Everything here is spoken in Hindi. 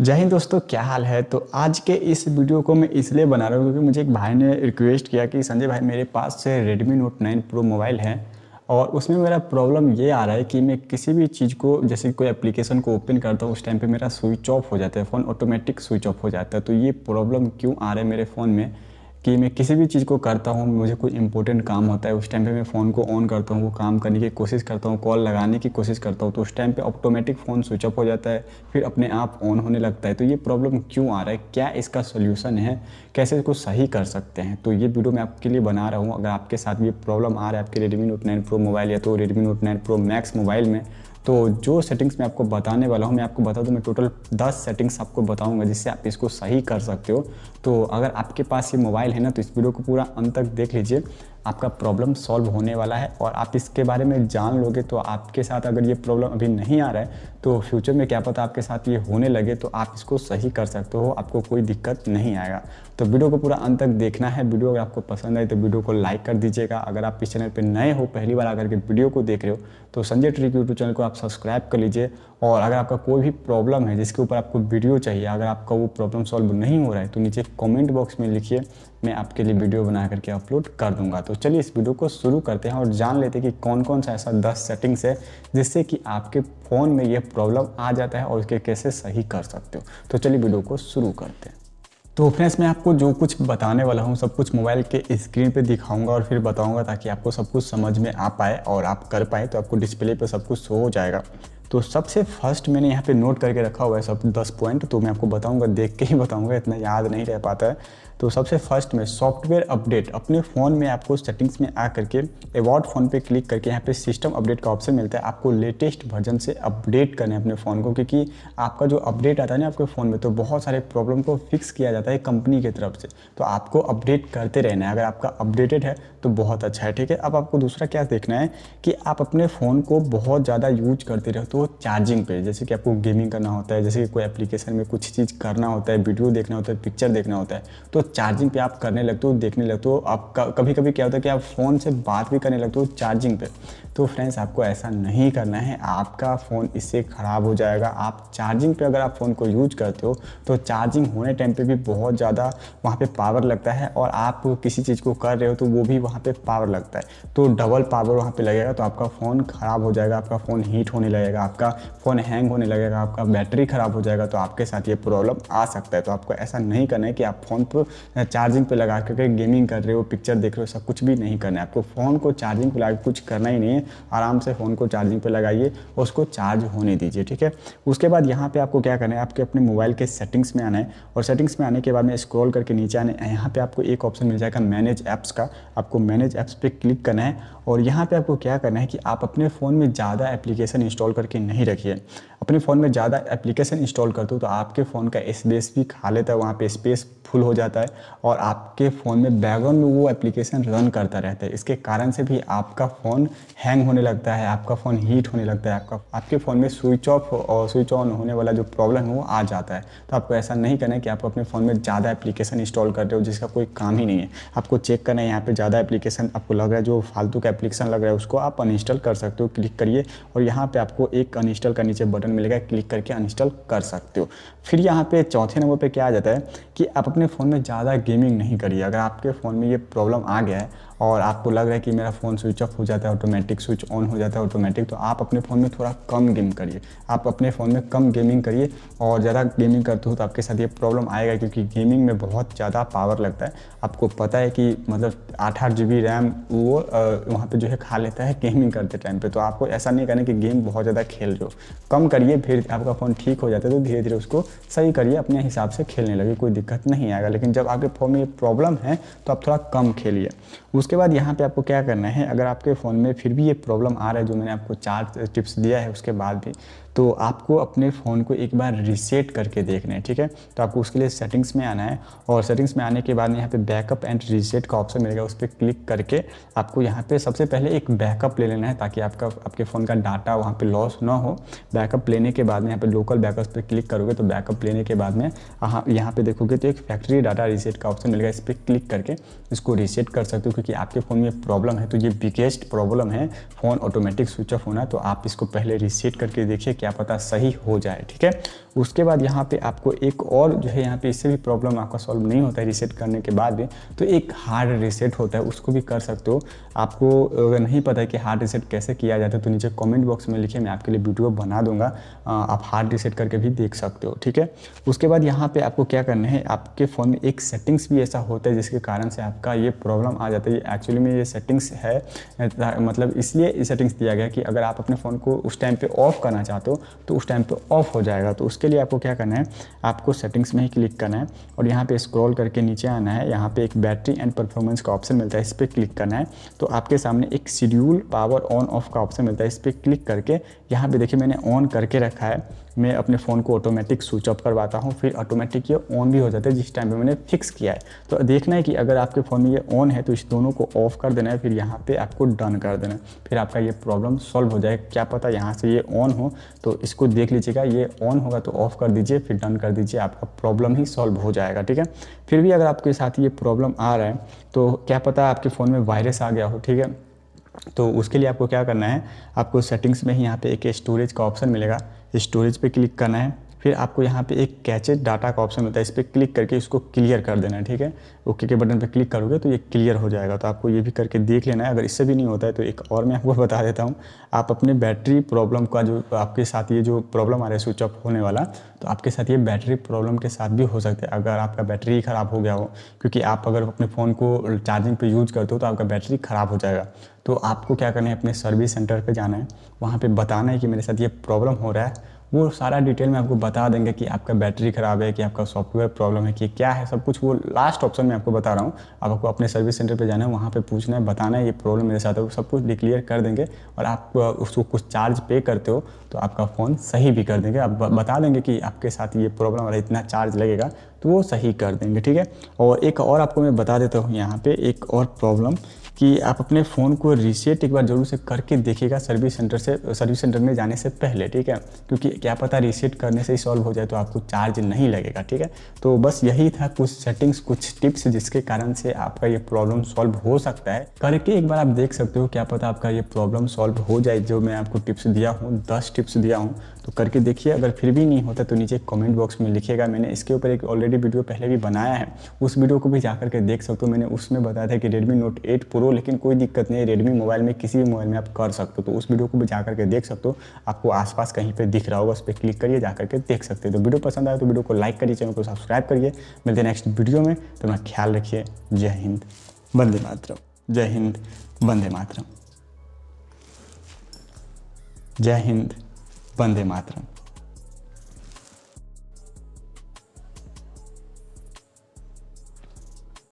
जय हिंद दोस्तों क्या हाल है तो आज के इस वीडियो को मैं इसलिए बना रहा हूँ क्योंकि मुझे एक भाई ने रिक्वेस्ट किया कि संजय भाई मेरे पास से Redmi Note 9 Pro मोबाइल है और उसमें मेरा प्रॉब्लम ये आ रहा है कि मैं किसी भी चीज़ को जैसे कोई एप्लीकेशन को ओपन करता हूँ उस टाइम पे मेरा स्विच ऑफ हो जाता है फ़ोन ऑटोमेटिक स्विच ऑफ हो जाता है तो ये प्रॉब्लम क्यों आ रहा है मेरे फ़ोन में कि मैं किसी भी चीज़ को करता हूँ मुझे कोई इंपॉर्टेंट काम होता है उस टाइम पे मैं फ़ोन को ऑन करता हूँ वो काम करने की कोशिश करता हूँ कॉल लगाने की कोशिश करता हूँ तो उस टाइम पे ऑटोमेटिक फ़ोन स्विच ऑफ हो जाता है फिर अपने आप ऑन होने लगता है तो ये प्रॉब्लम क्यों आ रहा है क्या इसका सोल्यूशन है कैसे इसको सही कर सकते हैं तो ये वीडियो मैं आपके लिए बना रहा हूँ अगर आपके साथ भी प्रॉब्लम आ रहा है आपके Redmi Note nine Pro mobile या तो Redmi Note nine Pro Max mobile में तो जो सेटिंग्स मैं आपको बताने वाला हूँ मैं आपको बता दूँ मैं टोटल 10 सेटिंग्स आपको बताऊँगा जिससे आप इसको सही कर सकते हो तो अगर आपके पास ये मोबाइल है ना तो इस वीडियो को पूरा अंत तक देख लीजिए आपका प्रॉब्लम सॉल्व होने वाला है और आप इसके बारे में जान लोगे तो आपके साथ अगर ये प्रॉब्लम अभी नहीं आ रहा है तो फ्यूचर में क्या पता आपके साथ ये होने लगे तो आप इसको सही कर सकते हो आपको कोई दिक्कत नहीं आएगा तो वीडियो को पूरा अंत तक देखना है वीडियो अगर आपको पसंद आए तो वीडियो को लाइक कर दीजिएगा अगर आप इस चैनल पर नए हो पहली बार आकर के वीडियो को देख रहे हो तो संजय ट्रिक यूट्यूब चैनल को आप सब्सक्राइब कर लीजिए और अगर आपका कोई भी प्रॉब्लम है जिसके ऊपर आपको वीडियो चाहिए अगर आपका वो प्रॉब्लम सॉल्व नहीं हो रहा है तो नीचे कॉमेंट बॉक्स में लिखिए मैं आपके लिए वीडियो बना करके अपलोड कर दूँगा तो चलिए इस वीडियो को शुरू करते हैं और जान लेते हैं कि कौन कौन सा ऐसा दस सेटिंग्स है जिससे कि आपके फ़ोन में यह प्रॉब्लम आ जाता है और उसके कैसे सही कर सकते हो तो चलिए वीडियो को शुरू करते हैं तो फ्रेंड्स मैं आपको जो कुछ बताने वाला हूँ सब कुछ मोबाइल के स्क्रीन पे दिखाऊंगा और फिर बताऊंगा ताकि आपको सब कुछ समझ में आ पाए और आप कर पाए तो आपको डिस्प्ले पे सब कुछ शो हो जाएगा तो सबसे फर्स्ट मैंने यहाँ पे नोट करके रखा हुआ है सब दस पॉइंट तो मैं आपको बताऊँगा देख के ही बताऊँगा इतना याद नहीं रह पाता है तो सबसे फर्स्ट में सॉफ्टवेयर अपडेट अपने फ़ोन में आपको सेटिंग्स में आ करके अवार्ड फ़ोन पे क्लिक करके यहाँ पे सिस्टम अपडेट का ऑप्शन मिलता है आपको लेटेस्ट वर्जन से अपडेट करना है अपने फ़ोन को क्योंकि आपका जो अपडेट आता है ना आपके फ़ोन में तो बहुत सारे प्रॉब्लम को फिक्स किया जाता है कंपनी की तरफ से तो आपको अपडेट करते रहना है अगर आपका अपडेटेड है तो बहुत अच्छा है ठीक है अब आपको दूसरा क्या देखना है कि आप अपने फ़ोन को बहुत ज़्यादा यूज करते रहो तो वो चार्जिंग पे जैसे कि आपको गेमिंग करना होता है जैसे कि कोई एप्लीकेशन में कुछ चीज़ करना होता है वीडियो देखना होता है पिक्चर देखना होता है तो चार्जिंग पे आप करने लगते हो देखने लगते हो आप कभी कभी क्या होता है कि आप फ़ोन से बात भी करने लगते हो चार्जिंग पे तो फ्रेंड्स आपको ऐसा नहीं करना है आपका फ़ोन इससे ख़राब हो जाएगा आप चार्जिंग पे अगर आप फ़ोन को यूज करते हो तो चार्जिंग होने टाइम पे भी बहुत ज़्यादा वहाँ पे पावर लगता है और आप किसी चीज़ को कर रहे हो तो वो भी वहाँ पे पावर लगता है तो डबल पावर वहाँ पे लगेगा तो आपका फ़ोन ख़राब हो जाएगा आपका फ़ोन हीट होने लगेगा आपका फ़ोन हैंग होने लगेगा आपका बैटरी ख़राब हो जाएगा तो आपके साथ ये प्रॉब्लम आ सकता है तो आपको ऐसा नहीं करना है कि आप फ़ोन पर चार्जिंग पर लगा करके गेमिंग कर रहे हो पिक्चर देख रहे हो सब कुछ भी नहीं करना है आपको फ़ोन को चार्जिंग पर लगा कुछ करना ही नहीं है आराम से फ़ोन को चार्जिंग पर लगाइए उसको चार्ज होने दीजिए ठीक है उसके बाद यहाँ पर आपको क्या करना है आपके अपने मोबाइल के सेटिंग्स में आना है और सेटिंग्स में आने के बाद में स्क्रॉल करके नीचे आने यहाँ पर आपको एक ऑप्शन मिल जाएगा मैनेज ऐप्स का आपको मैनेज ऐप्स पर क्लिक करना है और यहाँ पर आपको क्या करना है कि आप अपने फ़ोन में ज़्यादा एप्लीकेशन इंस्टॉल करके करके नहीं रखिए अपने फ़ोन में ज़्यादा एप्लीकेशन इंस्टॉल करते हो तो आपके फ़ोन का स्पेस भी खा लेता है वहाँ पे स्पेस फुल हो जाता है और आपके फ़ोन में बैकग्राउंड में वो एप्लीकेशन रन करता रहता है इसके कारण से भी आपका फ़ोन हैंग होने लगता है आपका फ़ोन हीट होने लगता है आपका आपके फ़ोन में स्विच ऑफ और स्विच ऑन होने वाला जो प्रॉब्लम है वो आ जाता है तो आपको ऐसा नहीं करना है कि आप अपने फ़ोन में ज़्यादा एप्लीकेशन इंस्टॉल कर रहे हो जिसका कोई काम ही नहीं है आपको चेक करना है यहाँ पर ज़्यादा एप्लीकेशन आपको लग रहा है जो फालतू का एप्लीकेशन लग रहा है उसको आप अनइंस्टॉल कर सकते हो क्लिक करिए और यहाँ पर आपको एक क्लिक अनइंस्टॉल का नीचे बटन मिलेगा क्लिक करके अनइंस्टॉल कर सकते हो फिर यहाँ पे चौथे नंबर पे क्या आ जाता है कि आप अपने फ़ोन में ज़्यादा गेमिंग नहीं करिए अगर आपके फ़ोन में ये प्रॉब्लम आ गया है और आपको लग रहा है कि मेरा फ़ोन स्विच ऑफ हो जाता है ऑटोमेटिक स्विच ऑन हो जाता है ऑटोमेटिक तो आप अपने फ़ोन में थोड़ा कम गेम करिए आप अपने फ़ोन में कम गेमिंग करिए और ज़्यादा गेमिंग करते हो तो आपके साथ ये प्रॉब्लम आएगा क्योंकि गेमिंग में बहुत ज़्यादा पावर लगता है आपको पता है कि मतलब आठ आठ जी बी रैम वो वहाँ पर जो है खा लेता है गेमिंग करते टाइम पर तो आपको ऐसा नहीं करना कि गेम बहुत ज़्यादा खेल रहे हो कम करिए फिर आपका फ़ोन ठीक हो जाता है तो धीरे धीरे उसको सही करिए अपने हिसाब से खेलने लगे कोई दिक्कत नहीं आएगा लेकिन जब आपके फ़ोन में ये प्रॉब्लम है तो आप थोड़ा कम खेलिए उसके बाद यहाँ पर आपको क्या करना है अगर आपके फ़ोन में फिर भी ये प्रॉब्लम आ रहा है जो मैंने आपको चार टिप्स दिया है उसके बाद भी तो आपको अपने फ़ोन को एक बार रीसेट करके देखना है ठीक है तो आपको उसके लिए सेटिंग्स में आना है और सेटिंग्स में आने के बाद यहाँ पे बैकअप एंड रीसेट का ऑप्शन मिलेगा उस पर क्लिक करके आपको यहाँ पे सबसे पहले एक बैकअप ले लेना है ताकि आपका आपके फ़ोन का डाटा वहाँ पे लॉस ना हो बैकअप लेने के बाद में यहाँ पे लोकल बैकअप पर क्लिक करोगे तो बैकअप लेने के बाद में यहाँ पे देखोगे तो एक फैक्ट्री डाटा रीसेट का ऑप्शन मिलेगा इस पर क्लिक करके इसको रीसेट कर सकते हो क्योंकि आपके फ़ोन में प्रॉब्लम है तो ये बिगेस्ट प्रॉब्लम है फ़ोन ऑटोमेटिक स्विच ऑफ होना तो आप इसको पहले रीसेट करके देखिए क्या क्या पता सही हो जाए ठीक है उसके बाद यहाँ पे आपको एक और जो है यहाँ पे इससे भी प्रॉब्लम आपका सॉल्व नहीं होता है रिसेट करने के बाद भी तो एक हार्ड रिसेट होता है उसको भी कर सकते हो आपको अगर नहीं पता है कि हार्ड रिसेट कैसे किया जाता है तो नीचे कमेंट बॉक्स में लिखे मैं आपके लिए वीडियो बना दूंगा आप हार्ड रिसेट करके भी देख सकते हो ठीक है उसके बाद यहाँ पर आपको क्या करना है आपके फ़ोन में एक सेटिंग्स भी ऐसा होता है जिसके कारण से आपका ये प्रॉब्लम आ जाता है एक्चुअली में ये सेटिंग्स है मतलब इसलिए सेटिंग्स दिया गया कि अगर आप अपने फ़ोन को उस टाइम पे ऑफ करना चाहते हो तो उस टाइम पे ऑफ हो जाएगा तो उसके लिए आपको क्या करना है आपको सेटिंग्स में ही क्लिक करना है और यहाँ पे स्क्रॉल करके नीचे आना है यहाँ पे एक बैटरी एंड परफॉर्मेंस का ऑप्शन मिलता है इस पर क्लिक करना है तो आपके सामने एक शेड्यूल पावर ऑन ऑफ का ऑप्शन मिलता है इस पर क्लिक करके यहाँ पर देखिए मैंने ऑन करके रखा है मैं अपने फ़ोन को ऑटोमेटिक स्विच ऑफ करवाता हूँ फिर ऑटोमेटिक ये ऑन भी हो जाता है जिस टाइम पे मैंने फिक्स किया है तो देखना है कि अगर आपके फ़ोन में ये ऑन है तो इस दोनों को ऑफ़ कर देना है फिर यहाँ पे आपको डन कर देना है फिर आपका ये प्रॉब्लम सॉल्व हो जाएगा क्या पता यहाँ से ये ऑन हो तो इसको देख लीजिएगा ये ऑन होगा तो ऑफ़ कर दीजिए फिर डन कर दीजिए आपका प्रॉब्लम ही सॉल्व हो जाएगा ठीक है फिर भी अगर आपके साथ ये प्रॉब्लम आ रहा है तो क्या पता आपके फ़ोन में वायरस आ गया हो ठीक है तो उसके लिए आपको क्या करना है आपको सेटिंग्स में ही यहाँ पे एक स्टोरेज का ऑप्शन मिलेगा स्टोरेज पे क्लिक करना है फिर आपको यहाँ पे एक कैचे डाटा का ऑप्शन होता है इस पर क्लिक करके इसको क्लियर कर देना है ठीक है ओके के बटन पे क्लिक करोगे तो ये क्लियर हो जाएगा तो आपको ये भी करके देख लेना है अगर इससे भी नहीं होता है तो एक और मैं आपको बता देता हूँ आप अपने बैटरी प्रॉब्लम का जो आपके साथ ये जो प्रॉब्लम आ रहा है स्विच ऑफ होने वाला तो आपके साथ ये बैटरी प्रॉब्लम के साथ भी हो सकता है अगर आपका बैटरी ख़राब हो गया हो क्योंकि आप अगर अपने फ़ोन को चार्जिंग पर यूज़ करते हो तो आपका बैटरी ख़राब हो जाएगा तो आपको क्या करना है अपने सर्विस सेंटर पर जाना है वहाँ पर बताना है कि मेरे साथ ये प्रॉब्लम हो रहा है वो सारा डिटेल में आपको बता देंगे कि आपका बैटरी ख़राब है कि आपका सॉफ्टवेयर प्रॉब्लम है कि क्या है सब कुछ वो लास्ट ऑप्शन में आपको बता रहा हूँ अब आपको अपने सर्विस सेंटर पे जाना है वहाँ पे पूछना है बताना है ये प्रॉब्लम मेरे साथ है वो सब कुछ डिक्लियर कर देंगे और आप उसको कुछ चार्ज पे करते हो तो आपका फ़ोन सही भी कर देंगे आप बता देंगे कि आपके साथ ये प्रॉब्लम और इतना चार्ज लगेगा तो वो सही कर देंगे ठीक है और एक और आपको मैं बता देता हूँ यहाँ पर एक और प्रॉब्लम कि आप अपने फ़ोन को रीसेट एक बार जरूर से करके देखिएगा सर्विस सेंटर से सर्विस सेंटर में जाने से पहले ठीक है क्योंकि क्या पता रीसेट करने से ही सॉल्व हो जाए तो आपको चार्ज नहीं लगेगा ठीक है तो बस यही था कुछ सेटिंग्स कुछ टिप्स जिसके कारण से आपका ये प्रॉब्लम सॉल्व हो सकता है करके एक बार आप देख सकते हो क्या पता आपका ये प्रॉब्लम सॉल्व हो जाए जो मैं आपको टिप्स दिया हूँ दस टिप्स दिया हूँ तो करके देखिए अगर फिर भी नहीं होता तो नीचे कमेंट बॉक्स में लिखिएगा मैंने इसके ऊपर एक ऑलरेडी वीडियो पहले भी बनाया है उस वीडियो को भी जा करके देख सकते हो मैंने उसमें बताया था कि रेडमी नोट एट प्रो लेकिन कोई दिक्कत नहीं रेडमी मोबाइल में किसी भी मोबाइल में आप कर सकते हो तो उस वीडियो को भी जा करके देख सकते हो आपको आसपास कहीं पर दिख रहा होगा उस पर क्लिक करिए जा करके देख सकते हो तो वीडियो पसंद आए तो वीडियो को लाइक करिए चैनल को सब्सक्राइब करिए मिलते नेक्स्ट वीडियो में तो अपना ख्याल रखिए जय हिंद वंदे मातरम जय हिंद वंदे मातरम जय हिंद वंदे मातरम